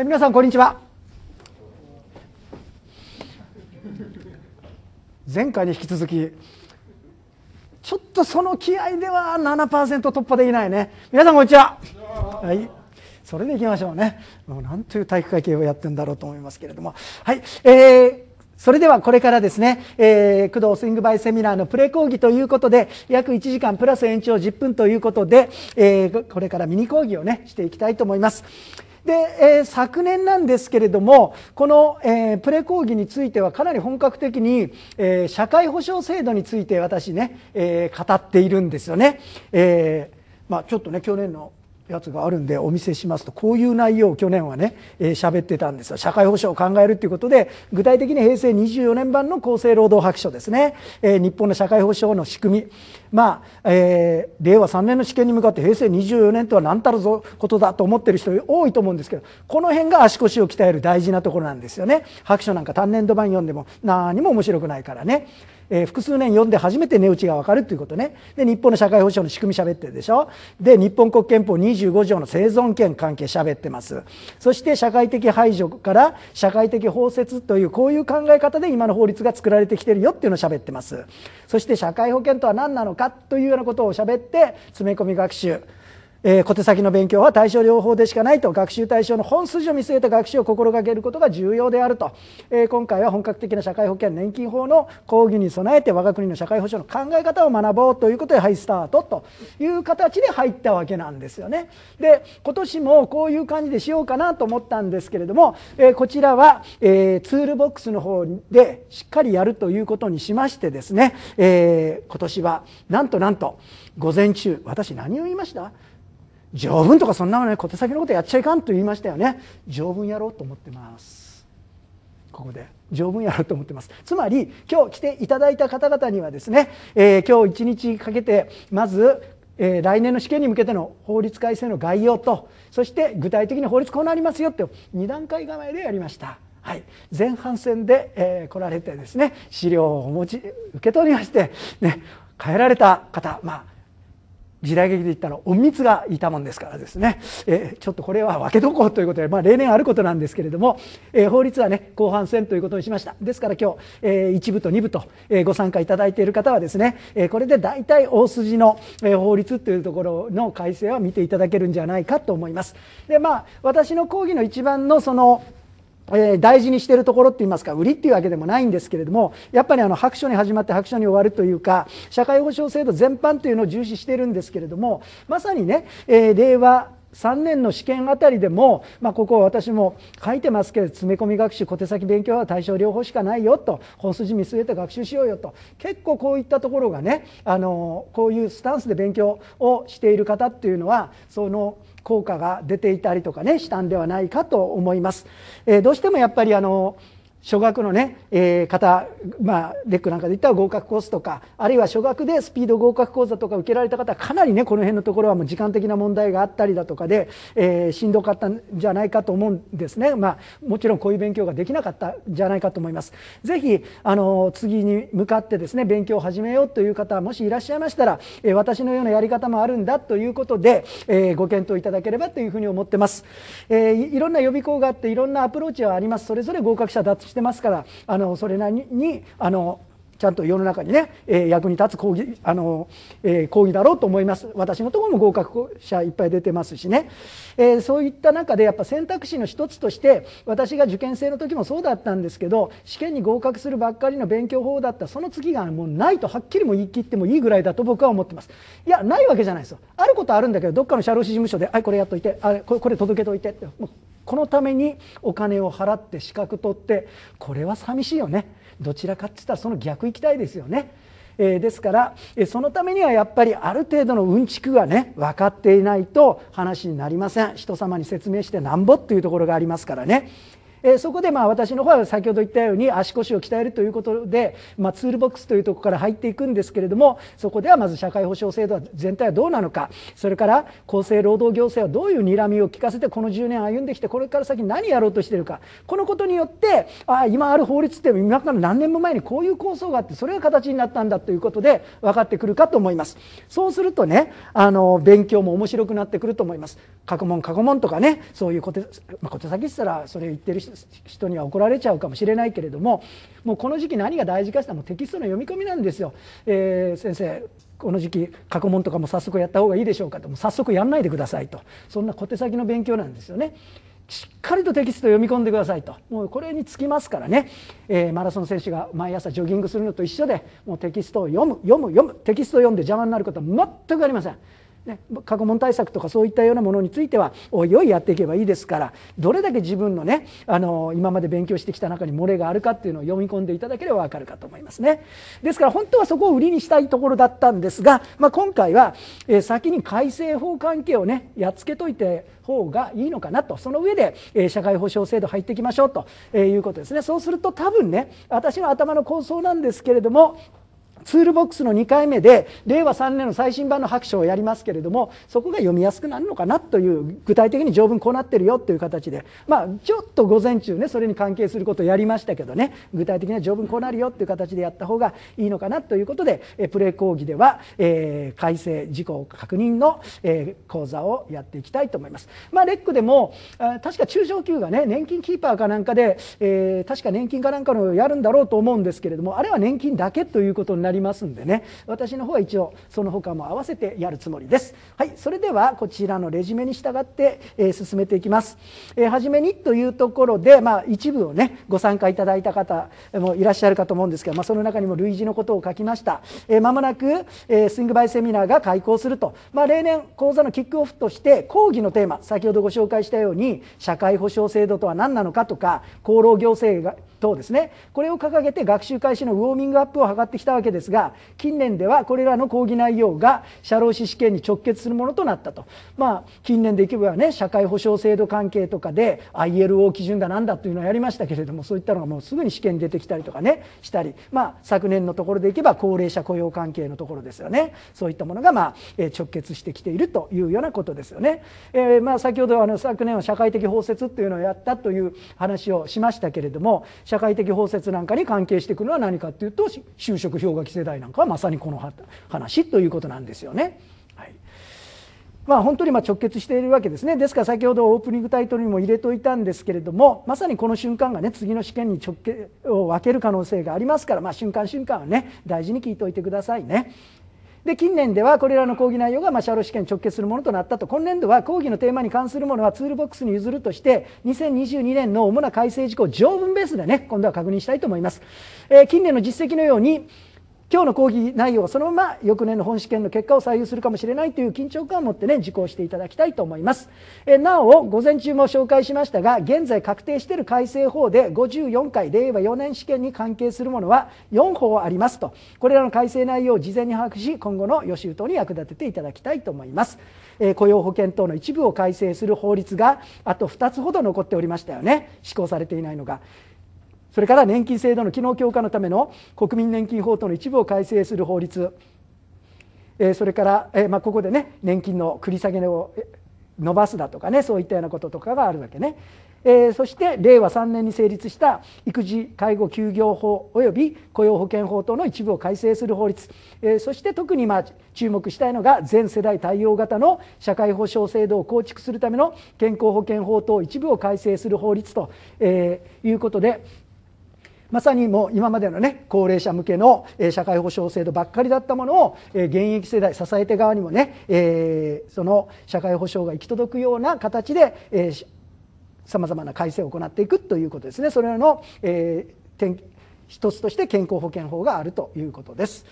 え皆さんこんにちは前回に引き続きちょっとその気合では7%突破できないね皆さんこんにちは、はい、それでいきましょうねもうなんという体育会系をやってんだろうと思いますけれどもはい、えー、それではこれからですね、えー、工藤スイングバイセミナーのプレ講義ということで約1時間プラス延長10分ということで、えー、これからミニ講義をねしていきたいと思います。で、えー、昨年なんですけれどもこの、えー、プレ講義についてはかなり本格的に、えー、社会保障制度について私ね、え語っているんですよね。えまあ、ちょっとね去年のやつがあるんでお見せしますとこういう内容を去年はね喋、えー、ってたんですよ社会保障を考えるということで具体的に平成24年版の厚生労働白書ですね、えー、日本の社会保障の仕組みまあ、えー、令和3年の試験に向かって平成24年とは何たるぞことだと思ってる人多いと思うんですけどこの辺が足腰を鍛える大事なところなんですよね白書なんか単年度版読んでも何も面白くないからね。えー、複数年読んで初めて値打ちが分かるということねで日本の社会保障の仕組み喋ってるでしょで日本国憲法25条の生存権関係喋ってますそして社会的排除から社会的包摂というこういう考え方で今の法律が作られてきてるよっていうのを喋ってますそして社会保険とは何なのかというようなことを喋って詰め込み学習えー、小手先の勉強は対象療法でしかないと学習対象の本筋を見据えた学習を心がけることが重要であると、えー、今回は本格的な社会保険年金法の講義に備えて我が国の社会保障の考え方を学ぼうということでハイスタートという形で入ったわけなんですよねで今年もこういう感じでしようかなと思ったんですけれども、えー、こちらは、えツールボックスの方でしっかりやるということにしましてですね、え今年はなんとなんと午前中私何を言いました条文とかそんなのね小手先のことやっちゃいかんと言いましたよね条文やろうと思ってますここで条文やろうと思ってますつまり今日来ていただいた方々にはですね、えー、今日一日かけてまず、えー、来年の試験に向けての法律改正の概要とそして具体的に法律こうなりますよって2段階構えでやりましたはい、前半戦で、えー、来られてですね資料をお持ち受け取りまして、ね、帰られた方、まあ、時代劇で言ったの隠密がいたもんですからですね、えー、ちょっとこれは分けとこうということで、まあ、例年あることなんですけれども、えー、法律はね後半戦ということにしましたですから今日、えー、1部と2部と、えご参加いただいている方はですね、えこれで大体大筋の、え法律というところの改正は見ていただけるんじゃないかと思いますでまあ私の講義の一番のそのえー、大事にしてるところって言いますか売りっていうわけでもないんですけれどもやっぱりあの白書に始まって白書に終わるというか社会保障制度全般というのを重視してるんですけれどもまさにね、えー、令和3年の試験あたりでも、まあ、ここ私も書いてますけど詰め込み学習小手先勉強は対象療法しかないよと本筋見据えて学習しようよと結構こういったところがねあのこういうスタンスで勉強をしている方っていうのはその効果が出ていたりとかねしたんではないかと思います。えー、どうしてもやっぱりあの初学のね、えー、方、まあ、レックなんかで言ったら合格コースとかあるいは初学でスピード合格講座とか受けられた方かなりねこの辺のところはもう時間的な問題があったりだとかで、えー、しんどかったんじゃないかと思うんですね、まあ、もちろんこういう勉強ができなかったんじゃないかと思います。ぜひあの次に向かってですね勉強を始めようという方もしいらっしゃいましたら、えー、私のようなやり方もあるんだということで、えー、ご検討いただければというふうに思ってます、えー、いろんな予備校があっていろんなアプローチはありますそれぞれ合格者だしてますからあのそれなりにあのちゃんと世の中にね、えー、役に立つ講義あの、えー、講義だろうと思います私のところも合格者いっぱい出てますしね、えー、そういった中でやっぱ選択肢の一つとして私が受験生の時もそうだったんですけど試験に合格するばっかりの勉強法だったその次がもうないとはっきりも言い切ってもいいぐらいだと僕は思ってますいやないわけじゃないですよあることあるんだけどどっかの社労士事務所で「はいこれやっといてあれこれ届けといて」ってこのためにお金を払って資格取ってこれは寂しいよねどちらかって言ったらその逆行きたいですよねえですから、えそのためにはやっぱりある程度のうんちくがね分かっていないと話になりません人様に説明してなんぼっていうところがありますからね、えー、そこでまあ私の方は先ほど言ったように足腰を鍛えるということで、まあ、ツールボックスというところから入っていくんですけれどもそこではまず社会保障制度全体はどうなのかそれから厚生労働行政はどういうにらみを利かせてこの10年歩んできてこれから先何やろうとしているかこのことによってあ今ある法律って今から何年も前にこういう構想があってそれが形になったんだということで分かってくるかと思いますそうするとねあの勉強も面白くなってくると思います過去問過去問とかねそういう小手,、まあ、小手先したらそれ言ってる人人には怒られちゃうかもしれないけれどももうこの時期何が大事かしたらテキストの読み込みなんですよ、えー、先生この時期過去問とかも早速やった方がいいでしょうかとも早速やんないでくださいとそんな小手先の勉強なんですよね。しっかりとテキストを読み込んでくださいともうこれにつきますからね、えー、マラソン選手が毎朝ジョギングするのと一緒でもうテキストを読む読む読むテキストを読んで邪魔になることは全くありませんね、過去問対策とかそういったようなものについてはおいおいやっていけばいいですからどれだけ自分のねあの今まで勉強してきた中に漏れがあるかっていうのを読み込んでいただければ分かるかと思いますねですから本当はそこを売りにしたいところだったんですが、まあ、今回は、え先に改正法関係をねやっつけといて方がいいのかなとその上で、え社会保障制度入っていきましょうと、えいうことですねそうすると多分ね私の頭の構想なんですけれどもツールボックスの2回目で令和3年の最新版の白書をやりますけれどもそこが読みやすくなるのかなという具体的に条文こうなってるよという形でまあちょっと午前中ねそれに関係することをやりましたけどね具体的な条文こうなるよという形でやった方がいいのかなということでプレイ講義では、えー、改正事項確認の、えー、講座をやっていきたいと思います。まあ、レックでも確か中小級がね年金キーパーかなんかで、えー、確か年金かなんかのやるんだろうと思うんですけれどもあれは年金だけということになりりますんでね私の方は一応その他も合わせてやるつもりですはいそれではこちらのレジュメに従って、え進めていきます、えー、初めにというところで、まあ、一部をねご参加いただいた方もいらっしゃるかと思うんですけど、まあ、その中にも類似のことを書きましたえー、もなく、えー、スイングバイセミナーが開講すると、まあ、例年講座のキックオフとして講義のテーマ先ほどご紹介したように社会保障制度とは何なのかとか厚労行政等ですねこれを掲げて学習開始のウォーミングアップを図ってきたわけですですが近年ではこれらの講義内容が社労士試験に直結するものとなったとまあ近年でいけばね社会保障制度関係とかで ILO 基準だなんだというのはやりましたけれどもそういったのがもうすぐに試験に出てきたりとかねしたりまあ昨年のところでいけば高齢者雇用関係のところですよねそういったものがまあ直結してきているというようなことですよね。えー、まあ先ほどあの昨年は社会的包摂ていうのをやったという話をしましたけれども社会的包摂なんかに関係してくるのは何かっていうと就職氷河期世代なんかはまさにこの話ということなんですよね。はいまあ、本当にま直結しているわけですねですから先ほどオープニングタイトルにも入れといたんですけれどもまさにこの瞬間がね次の試験に直結を分ける可能性がありますから、まあ、瞬間瞬間はね大事に聞いておいてくださいね。で近年ではこれらの講義内容がまあ社労ロ試験に直結するものとなったと今年度は講義のテーマに関するものはツールボックスに譲るとして2022年の主な改正事項条文ベースでね今度は確認したいと思います、えー、近年の実績のように今日の講義内容そのまま翌年の本試験の結果を左右するかもしれないという緊張感を持ってね受講していただきたいと思いますえなお午前中も紹介しましたが現在確定している改正法で54回令和4年試験に関係するものは4法ありますとこれらの改正内容を事前に把握し今後の予習等に役立てていただきたいと思いますえ雇用保険等の一部を改正する法律があと2つほど残っておりましたよね施行されていないのがそれから年金制度の機能強化のための国民年金法等の一部を改正する法律それから、えまあ、ここでね年金の繰り下げを伸ばすだとかねそういったようなこととかがあるわけね、えそして令和3年に成立した育児介護休業法及び雇用保険法等の一部を改正する法律、えそして特にまあ注目したいのが全世代対応型の社会保障制度を構築するための健康保険法等一部を改正する法律と、えいうことでまさにもう今までのね高齢者向けの社会保障制度ばっかりだったものを現役世代支えて側にもね、えー、その社会保障が行き届くような形で、さまざまな改正を行っていくということですねそれらの、えー、一つとして健康保険法があるということです。